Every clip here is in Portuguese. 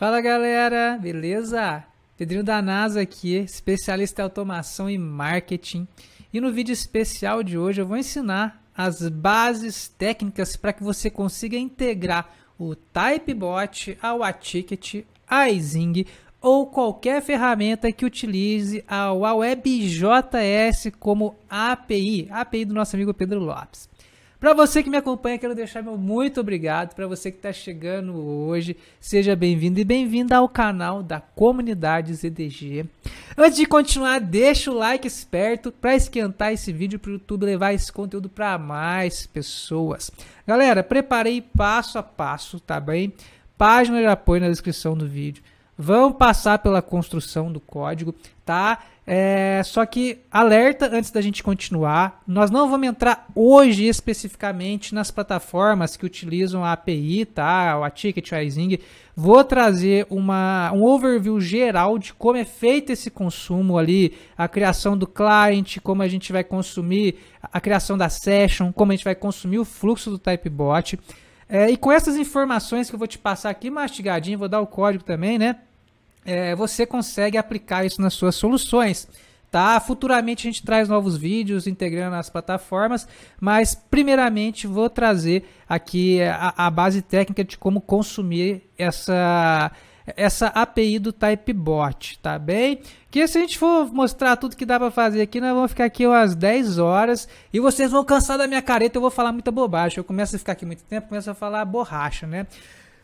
Fala galera, beleza? Pedrinho da NASA aqui, especialista em automação e marketing. E no vídeo especial de hoje eu vou ensinar as bases técnicas para que você consiga integrar o Typebot ao Aticket, a Zing ou qualquer ferramenta que utilize a WebJS como API, API do nosso amigo Pedro Lopes. Para você que me acompanha, quero deixar meu muito obrigado. Para você que está chegando hoje, seja bem-vindo e bem-vinda ao canal da comunidade ZDG. Antes de continuar, deixa o like esperto para esquentar esse vídeo para o YouTube levar esse conteúdo para mais pessoas. Galera, preparei passo a passo, tá bem? Página de apoio na descrição do vídeo vão passar pela construção do código, tá? É, só que alerta antes da gente continuar, nós não vamos entrar hoje especificamente nas plataformas que utilizam a API, tá? O a Ticket, o Rising. Vou trazer uma, um overview geral de como é feito esse consumo ali, a criação do client, como a gente vai consumir a criação da session, como a gente vai consumir o fluxo do Typebot. É, e com essas informações que eu vou te passar aqui mastigadinho, vou dar o código também, né? é, você consegue aplicar isso nas suas soluções. Tá? Futuramente a gente traz novos vídeos integrando as plataformas, mas primeiramente vou trazer aqui é, a, a base técnica de como consumir essa essa API do Typebot, tá bem? Que se a gente for mostrar tudo que dá para fazer aqui, nós vamos ficar aqui umas 10 horas e vocês vão cansar da minha careta, eu vou falar muita bobagem. Eu começo a ficar aqui muito tempo, começo a falar borracha, né?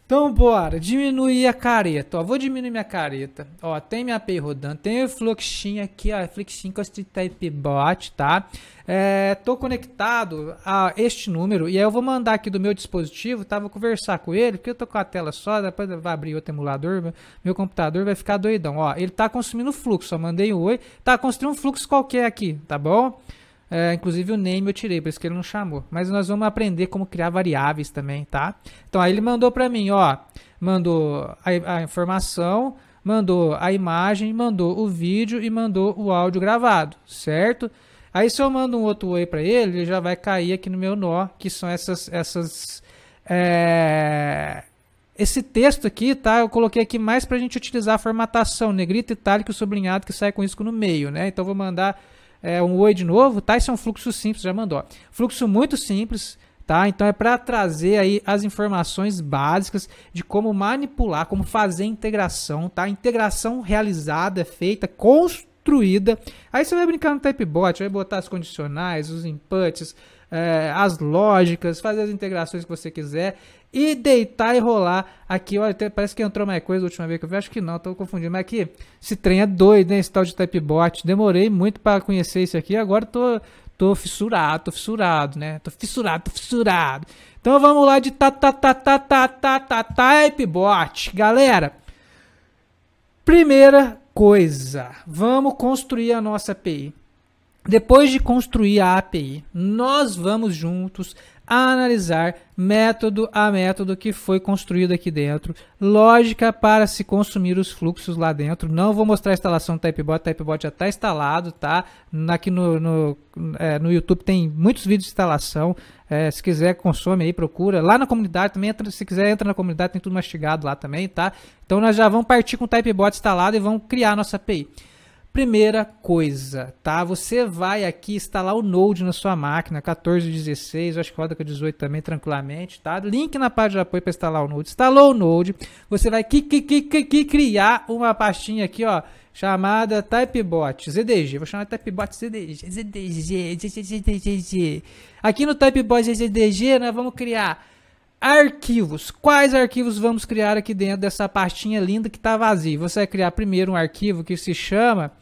Então, bora. Diminuir a careta. Ó, vou diminuir minha careta. Ó, tem minha API rodando. Tem o Fluxin aqui, ó. Fluxin Cost Type Bot, tá? É, tô conectado a este número. E aí eu vou mandar aqui do meu dispositivo, tá? Vou conversar com ele, porque eu tô com a tela só. Depois vai abrir outro emulador. Meu, meu computador vai ficar doidão. Ó, ele tá consumindo fluxo. Ó, mandei um oi. Tá, construindo um fluxo qualquer aqui, tá bom? É, inclusive o name eu tirei, por isso que ele não chamou. Mas nós vamos aprender como criar variáveis também, tá? Então aí ele mandou para mim, ó, mandou a, a, informação, mandou a imagem, mandou o vídeo e mandou o áudio gravado, certo? Aí se eu mando um outro oi para ele, ele já vai cair aqui no meu nó, que são essas essas é... Esse texto aqui, tá? Eu coloquei aqui mais para a gente utilizar a formatação, negrito, itálico, sublinhado, que sai com risco no meio, né? Então vou mandar é, um oi de novo, tá? Isso é um fluxo simples, já mandou. Fluxo muito simples, tá? Então é para trazer aí as informações básicas de como manipular, como fazer integração, tá? Integração realizada, feita, construída. Aí você vai brincar no typebot, vai botar as condicionais, os inputs, é, as lógicas, fazer as integrações que você quiser e deitar e rolar. Aqui, olha, parece que entrou mais coisa a última vez que eu vi. Acho que não, tô confundindo. Mas aqui, esse trem é doido, né? Esse tal de Typebot. Demorei muito para conhecer isso aqui. Agora tô, tô fissurado, tô fissurado, né? Tô fissurado, tô fissurado. Então vamos lá de ta ta ta ta ta ta ta Typebot. Galera, primeira coisa, vamos construir a nossa API. Depois de construir a API, nós vamos juntos analisar método a método que foi construído aqui dentro, lógica para se consumir os fluxos lá dentro. Não vou mostrar a instalação do Typebot, o Typebot já está instalado, tá? Aqui no, no, é, no YouTube tem muitos vídeos de instalação, é, se quiser consome aí, procura. Lá na comunidade também, entra, se quiser entra na comunidade, tem tudo mastigado lá também, tá? Então nós já vamos partir com o Typebot instalado e vamos criar a nossa API. Primeira coisa, tá? Você vai aqui instalar o Node na sua máquina, 1416, acho que roda com 18 também tranquilamente, tá? Link na página de apoio para instalar o Node. Instalou o Node, você vai criar uma pastinha aqui, ó, chamada Typebot ZDG. Vou chamar Typebot ZDG, ZDG, ZDG. Aqui no Typebot ZDG, nós vamos criar arquivos. Quais arquivos vamos criar aqui dentro dessa pastinha linda que está vazia? Você vai criar primeiro um arquivo que se chama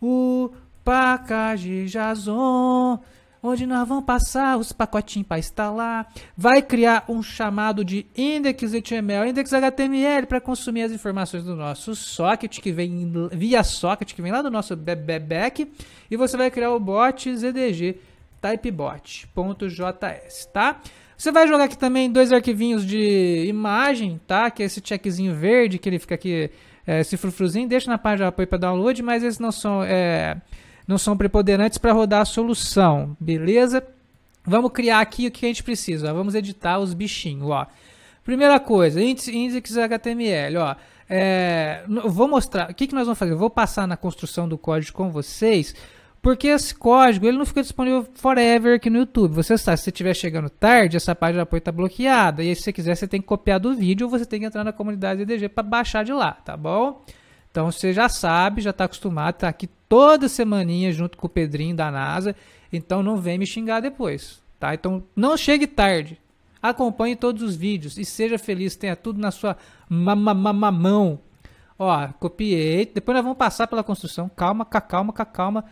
o package.json, onde nós vamos passar os pacotinhos para instalar. Vai criar um chamado de index.html, index.html para consumir as informações do nosso socket que vem via socket que vem lá do nosso back e você vai criar o bot ZDG typebot.js, tá? Você vai jogar aqui também dois arquivinhos de imagem, tá? Que é esse checkzinho verde que ele fica aqui, é, esse frufruzinho, deixa na página de apoio para download, mas esses não são, é, não são preponderantes para rodar a solução, beleza? Vamos criar aqui o que a gente precisa, ó. vamos editar os bichinhos, ó. Primeira coisa, índice, HTML, ó. É, vou mostrar, o que, que nós vamos fazer? Eu vou passar na construção do código com vocês, porque esse código ele não fica disponível forever aqui no YouTube. Você sabe, se você estiver chegando tarde, essa página de apoio está bloqueada. E aí, se você quiser, você tem que copiar do vídeo ou você tem que entrar na comunidade EDG para baixar de lá, tá bom? Então você já sabe, já está acostumado, está aqui toda semaninha junto com o Pedrinho da NASA. Então não vem me xingar depois, tá? Então não chegue tarde. Acompanhe todos os vídeos e seja feliz, tenha tudo na sua mamamamão. Ó, copiei. Depois nós vamos passar pela construção. Calma, calma, calma, calma.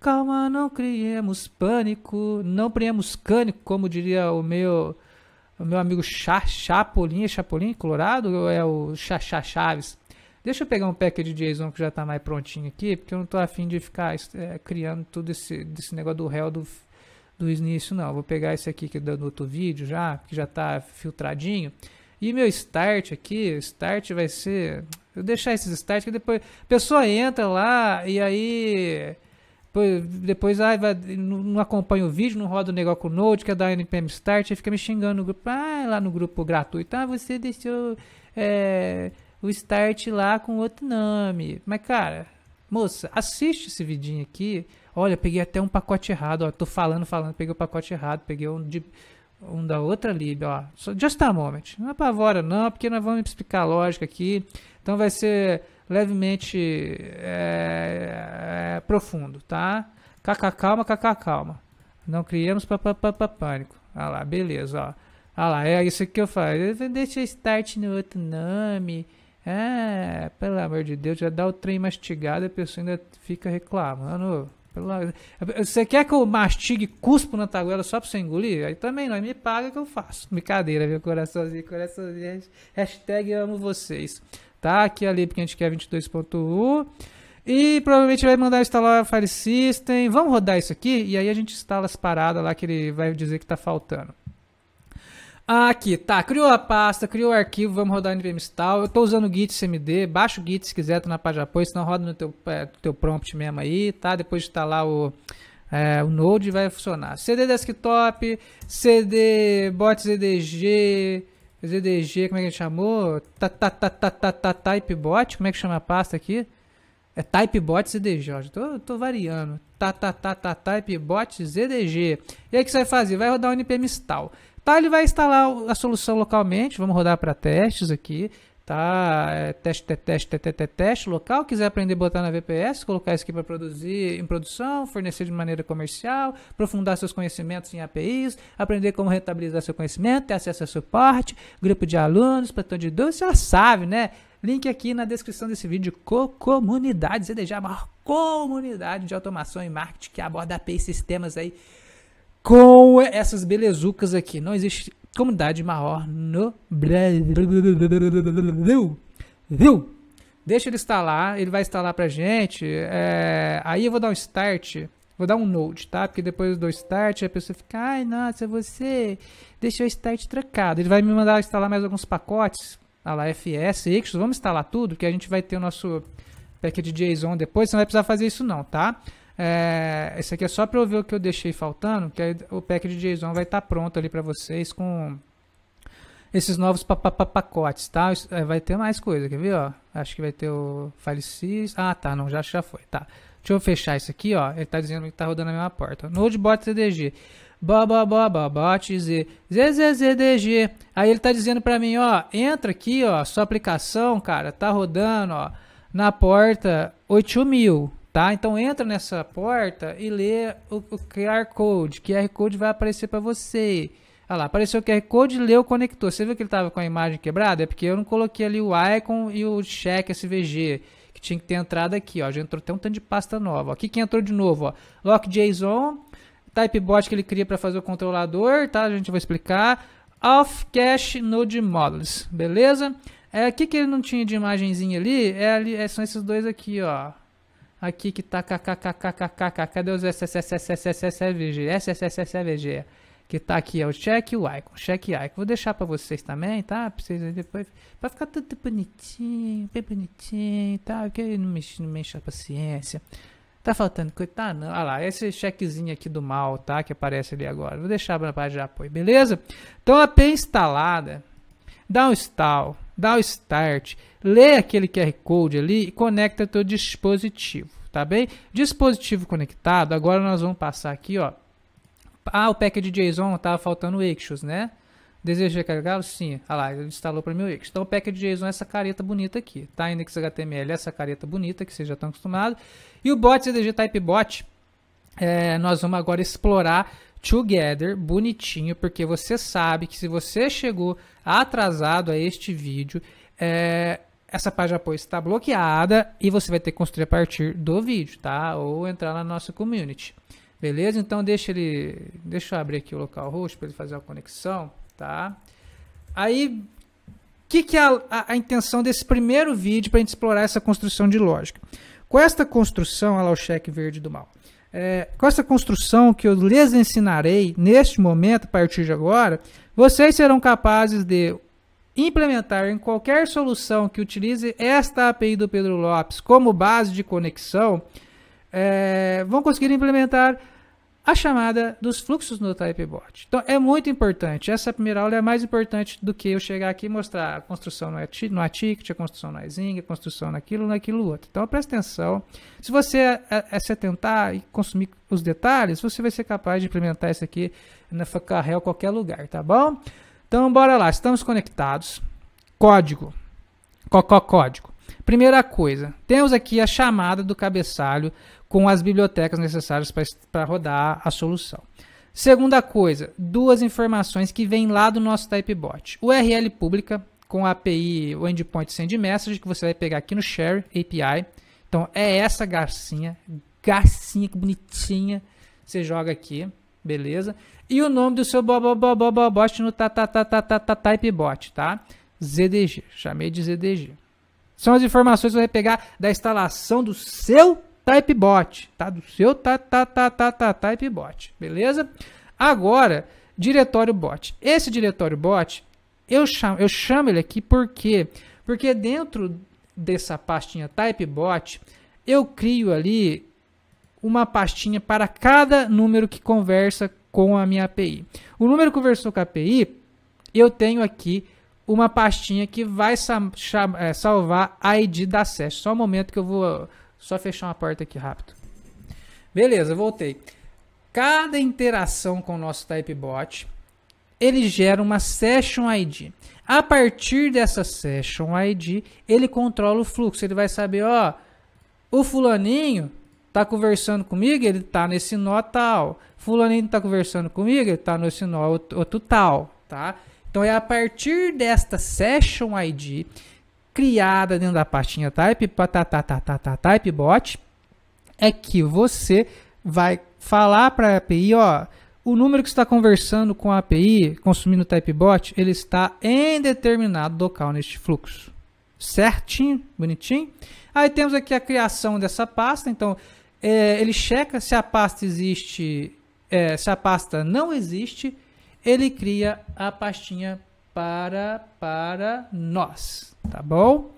Calma, não criemos pânico, não criemos cânico, como diria o meu o meu amigo Chá, Chapolin, Chapolin, Colorado, ou é o Chá Chaves? Deixa eu pegar um pack de Jason que já está mais prontinho aqui, porque eu não estou afim de ficar é, criando tudo esse desse negócio do réu do, do início, não. Vou pegar esse aqui que é deu no outro vídeo já, que já está filtradinho. E meu start aqui, start vai ser... Eu deixar esses start que depois... A pessoa entra lá e aí depois ah, vai, não acompanha o vídeo, não roda o negócio com o Node, quer é dar NPM Start, aí fica me xingando no grupo. Ah, lá no grupo gratuito. Ah, você deixou é, o Start lá com outro nome. Mas, cara, moça, assiste esse vidinho aqui. Olha, peguei até um pacote errado. Ó, tô falando, falando, peguei o pacote errado. Peguei um, de, um da outra lib. Ó. Just a moment. Não apavora, não, porque nós vamos explicar a lógica aqui. Então vai ser levemente é, é, profundo, tá? Kaká calma, kaká calma. Não criamos papapá pânico. Ah lá, beleza, ó. Ah lá, é isso que eu faço. Deixa start no outro nome. É, pelo amor de Deus, já dá o trem mastigado e a pessoa ainda fica reclamando. Pelo... Você quer que eu mastigue cuspo na taguela só pra você engolir? Aí também não me paga que eu faço. Brincadeira, meu coraçãozinho, coraçãozinho. Hashtag eu amo vocês tá aqui ali porque a gente quer 22.1. E provavelmente vai mandar instalar o File System. Vamos rodar isso aqui e aí a gente instala as paradas lá que ele vai dizer que está faltando. Ah, aqui, tá, criou a pasta, criou o arquivo, vamos rodar npm install. Eu estou usando o git cmd, baixa o git se quiser, tá na página apoio, senão roda no teu, é, teu prompt mesmo aí, tá? Depois de instalar o, é, o Node vai funcionar. CD desktop, CD bots EDG, ZDG, como é que a chamou? Ta, ta, ta, ta, ta, ta, typebot, como é que chama a pasta aqui? É typebot ZDG, ó. Tô, tô variando. Ta, ta, ta, ta, typebot ZDG. E aí o que você vai fazer? Vai rodar o npm install. Tá, ele vai instalar a solução localmente. Vamos rodar para testes aqui. É, teste, teste, teste, teste, teste, local. Quiser aprender a botar na VPS, colocar isso aqui para produzir em produção, fornecer de maneira comercial, aprofundar seus conhecimentos em APIs, aprender como rentabilizar seu conhecimento, ter acesso a suporte, grupo de alunos, plantão de dúvidas, já sabe, né? Link aqui na descrição desse vídeo, co comunidade, CDJ, a maior comunidade de automação e marketing que aborda API sistemas aí com essas belezucas aqui. Não existe comunidade maior no Brasil. Viu? Deixa ele instalar, ele vai instalar pra gente. É, aí eu vou dar um start, vou dar um node, tá? Porque depois do start a pessoa fica, ai, nossa, você deixou o start trancado. Ele vai me mandar instalar mais alguns pacotes, a lá FS, x. vamos instalar tudo, que a gente vai ter o nosso de JSON depois, você não vai precisar fazer isso não, tá? É, esse aqui é só para eu ver o que eu deixei faltando, que aí o pack de JSON vai estar tá pronto ali para vocês com esses novos pa -pa -pa pacotes, tá? É, vai ter mais coisa, quer ver, ó? Acho que vai ter o Falecis... Ah, tá, não, já, já foi, tá. Deixa eu fechar isso aqui, ó. Ele tá dizendo que tá rodando a mesma porta. Nodebot CDG. Bo, bo, bo, bot, Z. ZZZDG. Aí ele tá dizendo pra mim, ó. Entra aqui, ó. Sua aplicação, cara, tá rodando, ó. Na porta 8000. Tá? Então entra nessa porta e lê o, o QR Code. QR Code vai aparecer para você. Olha lá, apareceu o QR Code, Lê o conector. Você viu que ele estava com a imagem quebrada? É porque eu não coloquei ali o icon e o check SVG, que tinha que ter entrado aqui. Ó. Já entrou até um tanto de pasta nova. O que, entrou de novo? Ó. Lock JSON, typebot que ele cria para fazer o controlador, tá? A gente vai explicar. Off Cache Node Models, beleza? É, o é, que, que ele não tinha de imagenzinha ali? É, ali é, são esses dois aqui, ó aqui que tá kkkkkkk, cadê os SSSSSSVG, SSSSVG, é. que tá aqui, é o check e o icon, check e icon, vou deixar para vocês também, tá, pra vocês depois, pra ficar tudo bonitinho, bem bonitinho, tá, porque não mexe, não mexe a paciência, tá faltando coitado tá, olha ah lá, esse checkzinho aqui do mal, tá, que aparece ali agora, vou deixar na página de apoio, beleza? Então, a API instalada, dá um install, dá o start, lê aquele QR Code ali e conecta teu dispositivo, tá bem? Dispositivo conectado, agora nós vamos passar aqui, ó. Ah, o package JSON estava tá faltando o Axios, né? Deseja carregá-lo? Sim. Ah lá, ele instalou para mim o eixo. Então o de JSON é essa careta bonita aqui, tá? index.html é essa careta bonita que vocês já estão acostumados. E o bot CDG Typebot, é, nós vamos agora explorar together, bonitinho, porque você sabe que se você chegou atrasado a este vídeo, é, essa página apoio está bloqueada e você vai ter que construir a partir do vídeo, tá? Ou entrar na nossa community. Beleza? Então deixa ele, deixa eu abrir aqui o local roxo para ele fazer a conexão, tá? Aí o que, que é a, a, a, intenção desse primeiro vídeo para a gente explorar essa construção de lógica? Com esta construção, olha lá o cheque verde do mal é, com essa construção que eu lhes ensinarei neste momento, a partir de agora, vocês serão capazes de implementar em qualquer solução que utilize esta API do Pedro Lopes como base de conexão, é, vão conseguir implementar a chamada dos fluxos no Typeboard. Então é muito importante. Essa primeira aula é mais importante do que eu chegar aqui e mostrar a construção no aticket, a construção no Zing, a construção naquilo, naquilo outro. Então presta atenção. Se você é, é, é, se atentar e consumir os detalhes, você vai ser capaz de implementar isso aqui na Facarrel qualquer lugar, tá bom? Então bora lá, estamos conectados. Código. Cocó código. Primeira coisa, temos aqui a chamada do cabeçalho com as bibliotecas necessárias para rodar a solução. Segunda coisa, duas informações que vêm lá do nosso typebot. URL pública com a API, o endpoint send message, que você vai pegar aqui no share API. Então é essa garcinha, garcinha que bonitinha, você joga aqui, beleza? E o nome do seu bot no typebot, tá? ZDG, chamei de ZDG. São as informações que você vai pegar da instalação do seu TypeBot, tá? Do seu tá, tá, tá, tá, tá, TypeBot, beleza? Agora, diretório bot. Esse diretório bot, eu chamo, eu chamo ele aqui porque porque dentro dessa pastinha TypeBot, eu crio ali uma pastinha para cada número que conversa com a minha API. O número que conversou com a API, eu tenho aqui uma pastinha que vai é, salvar a ID da session. Só um momento que eu vou só fechar uma porta aqui rápido. Beleza, voltei. Cada interação com o nosso TypeBot, ele gera uma Session ID. A partir dessa Session ID, ele controla o fluxo. Ele vai saber, ó, o fulaninho tá conversando comigo, ele tá nesse nó tal. Fulaninho tá conversando comigo, ele tá nesse nó outro tal, tá? Então é a partir desta Session ID criada dentro da pastinha type, tá, tá, tá, typebot, é que você vai falar para a API, ó, o número que está conversando com a API, consumindo o typebot, ele está em determinado local neste fluxo. Certinho, bonitinho. Aí temos aqui a criação dessa pasta, então é, ele checa se a pasta existe, é, se a pasta não existe, ele cria a pastinha para, para nós, tá bom?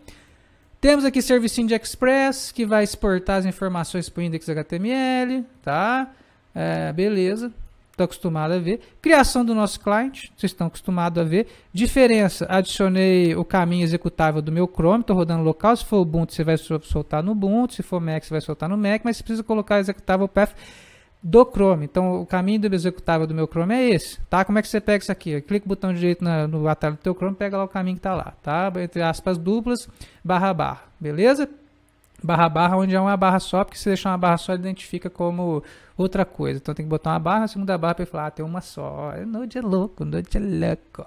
Temos aqui serviço de Express, que vai exportar as informações para o index HTML, tá? É, beleza, estou acostumado a ver. Criação do nosso cliente, vocês estão acostumados a ver. Diferença, adicionei o caminho executável do meu Chrome, estou rodando local. Se for Ubuntu, você vai soltar no Ubuntu. Se for Mac, você vai soltar no Mac. Mas você precisa colocar executável path do Chrome. Então, o caminho do executável do meu Chrome é esse, tá? Como é que você pega isso aqui? Clica o botão direito na, no atalho do teu Chrome, pega lá o caminho que está lá, tá? Entre aspas duplas, barra barra, beleza? Barra barra, onde é uma barra só, porque se deixar uma barra só, identifica como outra coisa. Então, tem que botar uma barra, a segunda barra para falar, ah, tem uma só. É noite é louco, noite é louco,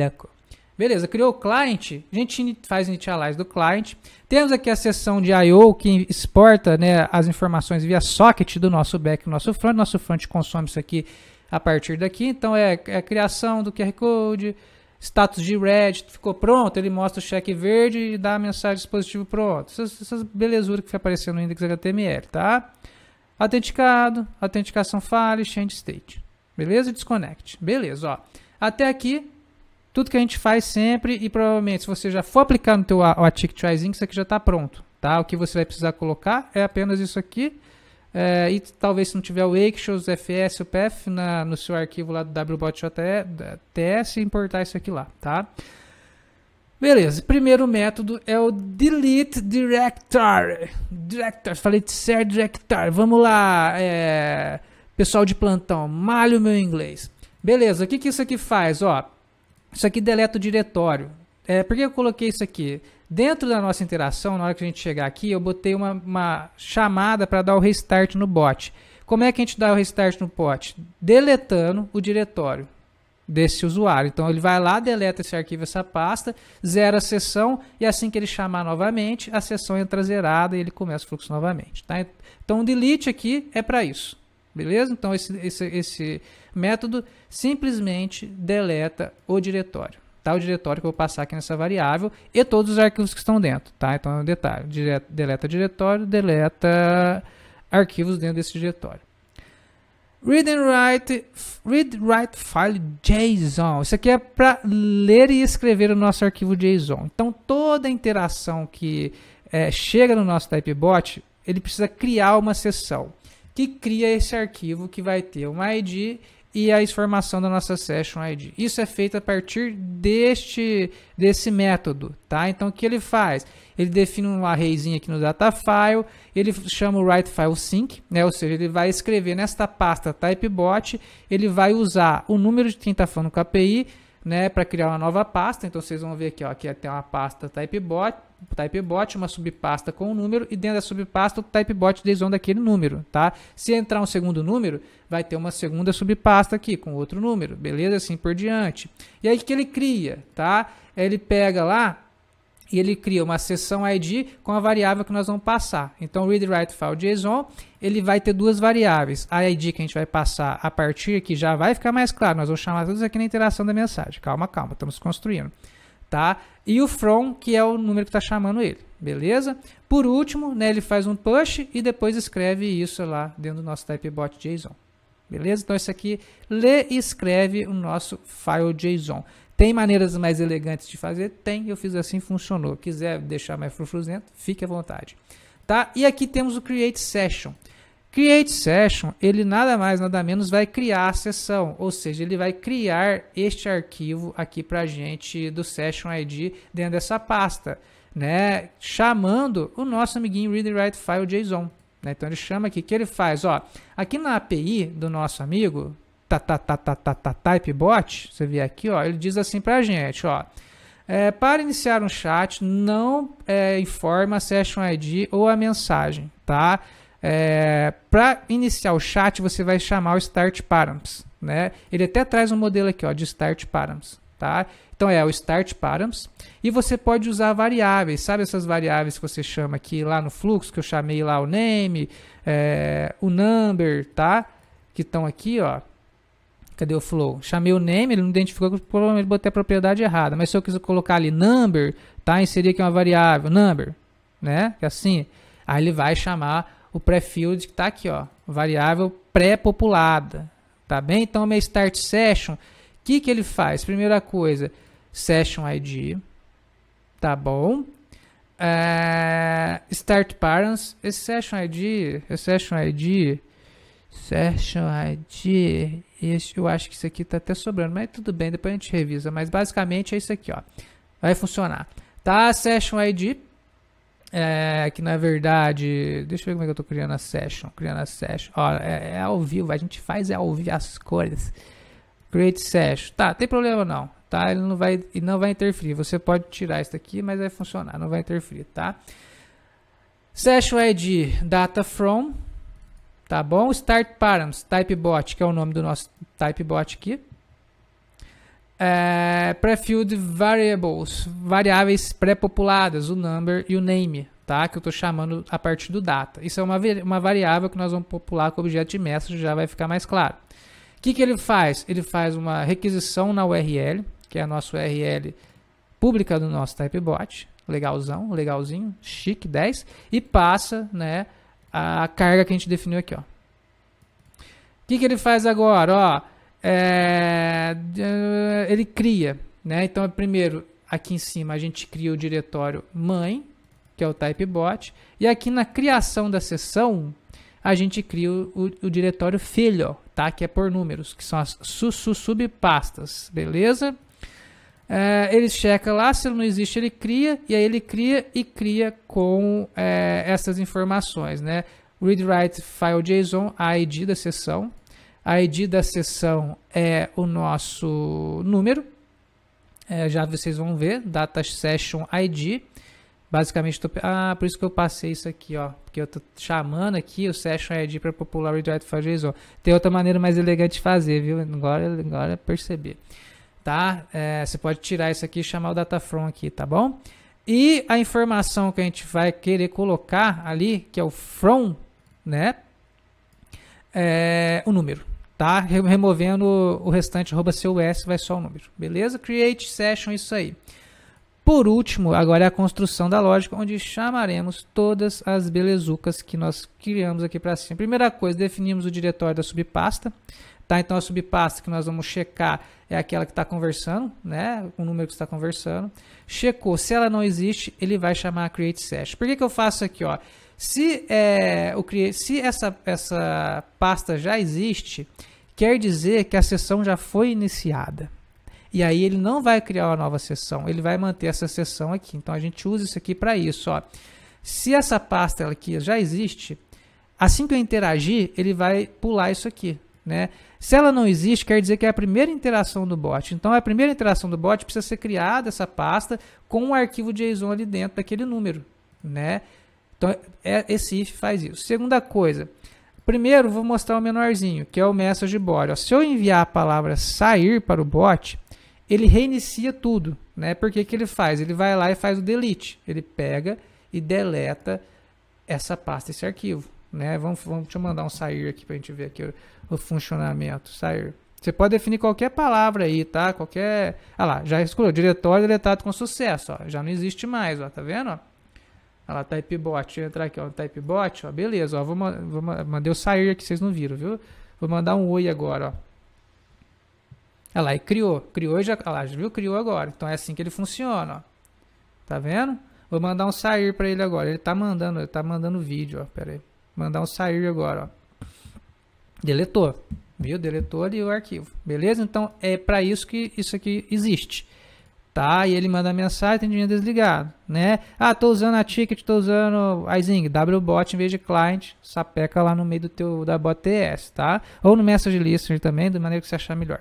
louco. Beleza, criou o client, a gente faz initialize do client. Temos aqui a seção de I.O. que exporta né, as informações via socket do nosso back nosso front. Nosso front consome isso aqui a partir daqui. Então é, é a criação do QR Code, status de red, ficou pronto, ele mostra o cheque verde e dá a mensagem dispositivo pronto. Essas, essas belezuras que fica aparecendo no index HTML, tá? Autenticado, autenticação falha, change state. Beleza? Desconect. Beleza, ó. Até aqui tudo que a gente faz sempre e provavelmente se você já for aplicar no teu Ticket isso aqui já está pronto, tá? O que você vai precisar colocar é apenas isso aqui é, e talvez se não tiver o Axios, FS, o PF na, no seu arquivo lá do WBotJS, importar isso aqui lá, tá? Beleza, primeiro método é o delete directory. Director, falei de ser directory. Vamos lá, é, pessoal de plantão, malho meu inglês. Beleza, o que, que isso aqui faz? Ó, isso aqui deleta o diretório. É, por que eu coloquei isso aqui? Dentro da nossa interação, na hora que a gente chegar aqui, eu botei uma, uma chamada para dar o restart no bot. Como é que a gente dá o restart no bot? Deletando o diretório desse usuário. Então ele vai lá, deleta esse arquivo, essa pasta, zera a sessão e assim que ele chamar novamente, a sessão entra zerada e ele começa o fluxo novamente. Tá? Então o delete aqui é para isso. Beleza? Então, esse, esse, esse método simplesmente deleta o diretório. Tá? O diretório que eu vou passar aqui nessa variável e todos os arquivos que estão dentro. Tá? Então, é um detalhe. deleta diretório, deleta arquivos dentro desse diretório. Read and write, read write file JSON. Isso aqui é para ler e escrever o nosso arquivo JSON. Então toda interação que é, chega no nosso typebot, ele precisa criar uma sessão que cria esse arquivo que vai ter uma ID e a informação da nossa session ID. Isso é feito a partir deste desse método, tá? Então o que ele faz? Ele define um arrayzinho aqui no datafile, ele chama o write file sync, né? Ou seja, ele vai escrever nesta pasta typebot, ele vai usar o número de quem está falando com a API né, para criar uma nova pasta. Então vocês vão ver aqui, ó, aqui tem uma pasta typebot, typebot, uma subpasta com o um número e dentro da subpasta o typebot JSON daquele número, tá? Se entrar um segundo número, vai ter uma segunda subpasta aqui com outro número, beleza? Assim por diante. E aí o que ele cria, tá? Ele pega lá e ele cria uma sessão ID com a variável que nós vamos passar. Então, o read write JSON, ele vai ter duas variáveis. A ID que a gente vai passar a partir aqui já vai ficar mais claro. Nós vamos chamar todos aqui na interação da mensagem. Calma, calma, estamos construindo. Tá? E o from, que é o número que está chamando ele. Beleza? Por último, né, ele faz um push e depois escreve isso lá dentro do nosso typebot JSON. Beleza? Então isso aqui lê e escreve o nosso file JSON. Tem maneiras mais elegantes de fazer? Tem, eu fiz assim, funcionou. Quiser deixar mais frufruzento, fique à vontade. Tá? E aqui temos o create session. Create session, ele nada mais nada menos vai criar a sessão, ou seja, ele vai criar este arquivo aqui para gente do session ID dentro dessa pasta, né? Chamando o nosso amiguinho read write file JSON. Né? Então ele chama aqui, o que ele faz? Ó, aqui na API do nosso amigo, tá, tá, tá, typebot, você vê aqui, ó, ele diz assim para a gente, ó, é, para iniciar um chat, não é, informa a session ID ou a mensagem, tá? É, para iniciar o chat, você vai chamar o start params, né? Ele até traz um modelo aqui, ó, de start params, Tá? Então é o start params e você pode usar variáveis, sabe essas variáveis que você chama aqui lá no fluxo que eu chamei lá o name, é, o number, tá? Que estão aqui, ó. Cadê o flow? Chamei o name, ele não identificou, provavelmente botei a propriedade errada. Mas se eu quiser colocar ali number, tá? Inserir aqui uma variável number, né? Que é assim, aí ele vai chamar o pré-field que está aqui, ó, variável pré-populada, tá bem? Então a minha start session que, que ele faz? Primeira coisa, Session ID, tá bom? É, start Parents, esse Session ID, esse Session ID, Session ID, esse eu acho que isso aqui tá até sobrando, mas tudo bem, depois a gente revisa, mas basicamente é isso aqui, ó, vai funcionar. Tá, Session ID, é, eh, que na verdade, deixa eu ver como é que eu tô criando a Session, criando a Session, ó, é, é ao vivo, a gente faz é ao vivo as cores, Create session. Tá, tem problema não, tá? Ele não vai, e não vai interferir. Você pode tirar isso daqui, mas vai funcionar, não vai interferir, tá? Session ID é data from, tá bom? Start params, typebot, que é o nome do nosso typebot aqui. É, prefield variables, variáveis pré-populadas, o number e o name, tá? Que eu estou chamando a partir do data. Isso é uma, uma variável que nós vamos popular com o objeto de message, já vai ficar mais claro que, que ele faz? Ele faz uma requisição na URL, que é a nossa URL pública do nosso Typebot, legalzão, legalzinho, chique, 10, e passa né, a carga que a gente definiu aqui. O que, que ele faz agora? Ó, é, ele cria, né? então é primeiro aqui em cima a gente cria o diretório mãe, que é o Typebot, e aqui na criação da sessão a gente cria o, o, o diretório filho, tá? Que é por números, que são as su, su, subpastas, beleza? É, ele checa lá, se não existe, ele cria, e aí ele cria e cria com é, essas informações, né? Read Write File JSON, a ID da sessão. A ID da sessão é o nosso número. É, já vocês vão ver, Data Session ID. Basicamente, tô... ah, por isso que eu passei isso aqui, ó. Porque eu tô chamando aqui o Session ID é para popular redirect fazer isso, ó. Tem outra maneira mais elegante de fazer, viu? Agora, agora perceber. Tá? É, você pode tirar isso aqui e chamar o DataFrom aqui, tá bom? E a informação que a gente vai querer colocar ali, que é o from, né? É o número, tá? Removendo o restante, arroba CUS, vai só o número. Beleza? Create Session, isso aí. Por último, agora é a construção da lógica, onde chamaremos todas as belezucas que nós criamos aqui para cima. Primeira coisa, definimos o diretório da subpasta. Tá? Então, a subpasta que nós vamos checar é aquela que está conversando, né? o número que está conversando. Checou. Se ela não existe, ele vai chamar a create session. Por que, que eu faço aqui? Ó? Se, é, o, se essa, essa pasta já existe, quer dizer que a sessão já foi iniciada. E aí ele não vai criar uma nova sessão, ele vai manter essa sessão aqui. Então a gente usa isso aqui para isso. Ó. Se essa pasta aqui já existe, assim que eu interagir, ele vai pular isso aqui. Né? Se ela não existe, quer dizer que é a primeira interação do bot. Então, a primeira interação do bot precisa ser criada essa pasta com um arquivo JSON ali dentro daquele número. Né? Então, é, esse if faz isso. Segunda coisa, primeiro vou mostrar o menorzinho, que é o message body. se eu enviar a palavra sair para o bot, ele reinicia tudo, né? Porque que ele faz? Ele vai lá e faz o delete. Ele pega e deleta essa pasta, esse arquivo, né? Vamos, vamos deixa eu mandar um sair aqui para a gente ver aqui o, o, funcionamento. Sair. Você pode definir qualquer palavra aí, tá? Qualquer. Ah lá, já escolheu. Diretório deletado com sucesso, ó. Já não existe mais, ó. Tá vendo? Ó? Olha lá, typebot. Deixa eu entrar aqui, ó. Typebot, ó. Beleza, ó. Vou, vou, mandei sair aqui, vocês não viram, viu? Vou mandar um oi agora, ó. Olha é lá, e criou. Criou e já, olha lá, já viu? Criou agora. Então é assim que ele funciona, ó. Tá vendo? Vou mandar um sair para ele agora. Ele tá mandando, ele tá mandando vídeo, ó. Pera aí. Mandar um sair agora, ó. Deletou. Viu? Deletou ali o arquivo. Beleza? Então é para isso que isso aqui existe. Tá? E ele manda mensagem, tem dinheiro desligado, né? Ah, tô usando a ticket, tô usando a Zing, WBot em vez de client, sapeca lá no meio do teu da bot TS, tá? Ou no message listener também, da maneira que você achar melhor.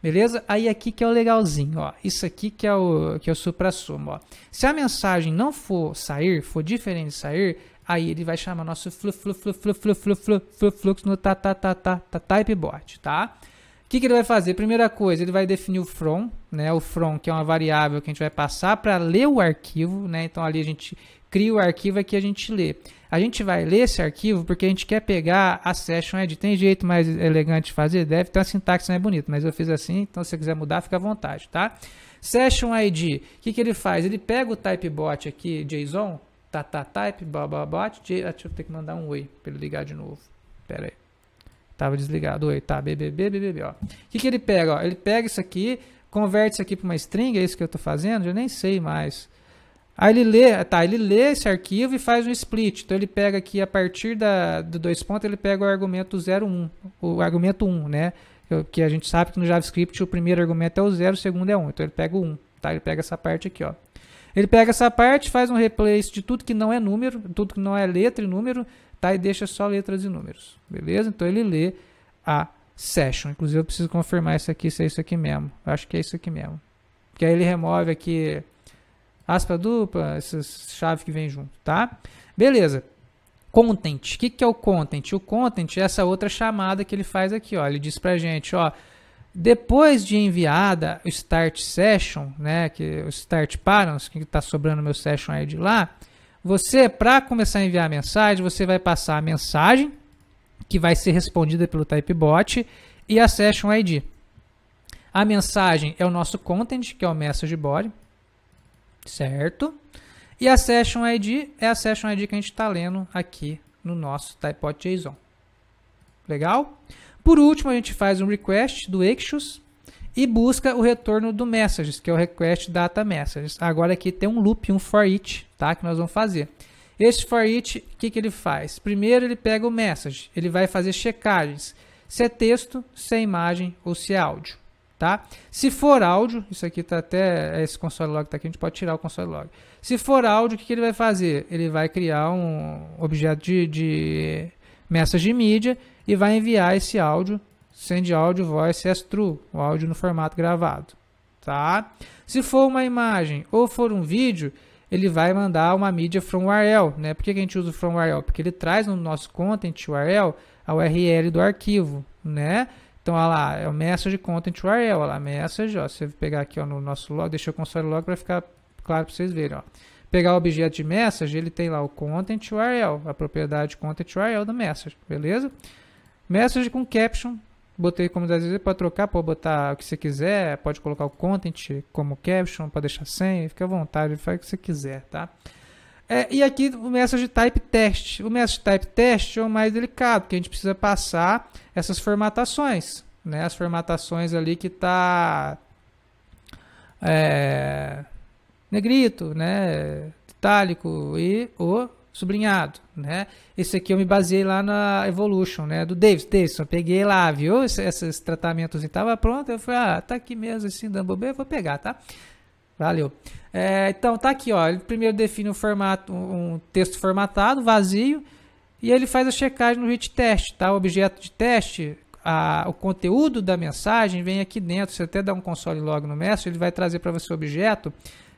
Beleza? Aí aqui que é o legalzinho, ó. Isso aqui que é o que é o supra-sumo, ó. Se a mensagem não for sair, for diferente de sair, aí ele vai chamar nosso flu flu flu flu flu flu flu, flu fluxo no ta ta ta ta ta typebot, tá? O que, que ele vai fazer? Primeira coisa, ele vai definir o from, né? O from que é uma variável que a gente vai passar para ler o arquivo, né? Então ali a gente cria o arquivo aqui a gente lê. A gente vai ler esse arquivo porque a gente quer pegar a session é edit. Tem jeito mais elegante de fazer? Deve ter uma sintaxe mais bonita, mas eu fiz assim, então se você quiser mudar, fica à vontade, tá? Session ID, o que, que ele faz? Ele pega o typebot aqui, JSON, tá, tá, type, bababot, ah, deixa eu ter que mandar um oi para ele ligar de novo. Pera aí. Tava desligado, oi, tá, BBB, BBB, ó. O que, que ele pega? Ó? Ele pega isso aqui, converte isso aqui para uma string, é isso que eu estou fazendo? Eu nem sei mais. Aí ele lê, tá, ele lê esse arquivo e faz um split. Então ele pega aqui a partir da, do dois pontos, ele pega o argumento 01, o argumento 1, né? que a gente sabe que no JavaScript o primeiro argumento é o 0, o segundo é 1. Então ele pega o 1, tá? Ele pega essa parte aqui, ó. Ele pega essa parte, faz um replace de tudo que não é número, tudo que não é letra e número, tá? E deixa só letras e números, beleza? Então ele lê a session. Inclusive eu preciso confirmar isso aqui, se é isso aqui mesmo. Eu acho que é isso aqui mesmo. Porque aí ele remove aqui aspa dupla, essas chaves que vem junto, tá? Beleza. Content. O que, que é o content? O content é essa outra chamada que ele faz aqui, ó. Ele diz pra gente, ó, depois de enviada o start session, né, que o start params, que está sobrando meu session aí de lá, você, para começar a enviar a mensagem, você vai passar a mensagem, que vai ser respondida pelo Typebot, e a session ID. A mensagem é o nosso content, que é o message body, certo? E a Session ID é a Session ID que a gente está lendo aqui no nosso Typepot JSON. Legal? Por último, a gente faz um request do Exus e busca o retorno do messages, que é o request data messages. Agora aqui tem um loop, um for each, tá? Que nós vamos fazer. Esse for each, o que, que ele faz? Primeiro ele pega o message, ele vai fazer checagens, se é texto, se é imagem ou se é áudio tá? Se for áudio, isso aqui tá até é esse console log tá aqui, a gente pode tirar o console log. Se for áudio, o que, que ele vai fazer? Ele vai criar um objeto de, de message media e vai enviar esse áudio, send áudio voice as true, o áudio no formato gravado, tá? Se for uma imagem ou for um vídeo, ele vai mandar uma mídia from URL, né? Por que, que a gente usa o from URL? Porque ele traz no nosso content URL a URL do arquivo, né? Então, olha lá, é o message content URL, olha lá, message, ó, se eu pegar aqui ó, no nosso log, deixa eu console logo para ficar claro para vocês verem, ó. Pegar o objeto de message, ele tem lá o content URL, a propriedade content URL do message, beleza? Message com caption, botei como às vezes para trocar, pode botar o que você quiser, pode colocar o content como caption, pode deixar sem, fica à vontade, faz o que você quiser, tá? É, e aqui o message type test. O message type test é o mais delicado, porque a gente precisa passar essas formatações, né? As formatações ali que tá é, negrito, né? Itálico e o sublinhado, né? Esse aqui eu me baseei lá na Evolution, né? Do Davis, Davidson, peguei lá, viu? Esses, esses tratamentos e tava pronto, eu falei, ah, tá aqui mesmo, assim, dando bobeira, vou pegar, tá? Valeu. É, então tá aqui, ó. Ele primeiro define um formato, um texto formatado, vazio, e ele faz a checagem no rich test, tá? O objeto de teste, a, o conteúdo da mensagem vem aqui dentro. Você até dá um console log no mestre, ele vai trazer para você o objeto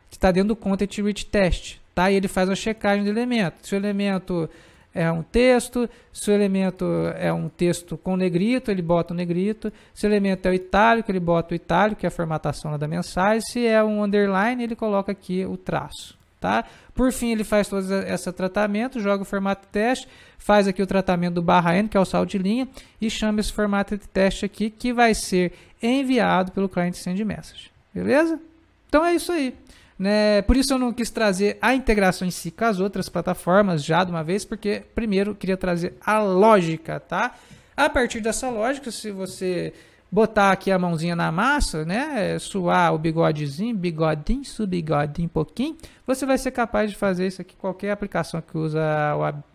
que está dentro do content rich test, tá? E ele faz a checagem do elemento. Se o elemento é um texto, se o elemento é um texto com negrito, ele bota o negrito, se o elemento é o itálico, ele bota o itálico, que é a formatação da mensagem, se é um underline, ele coloca aqui o traço. Tá? Por fim, ele faz todo esse tratamento, joga o formato de teste, faz aqui o tratamento do barra N, que é o sal de linha, e chama esse formato de teste aqui, que vai ser enviado pelo cliente send message. Beleza? Então é isso aí. Né? Por isso eu não quis trazer a integração em si com as outras plataformas já de uma vez, porque primeiro queria trazer a lógica, tá? A partir dessa lógica, se você botar aqui a mãozinha na massa, né? Suar o bigodezinho, bigodinho, subigodinho, pouquinho, você vai ser capaz de fazer isso aqui qualquer aplicação que usa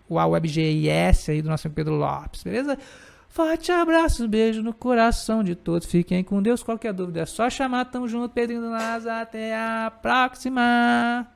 o, o WebGIS aí do nosso Pedro Lopes, beleza? Forte abraço, beijo no coração de todos. Fiquem com Deus. Qualquer dúvida é só chamar. Tamo junto, Pedrinho do Nasa. Até a próxima.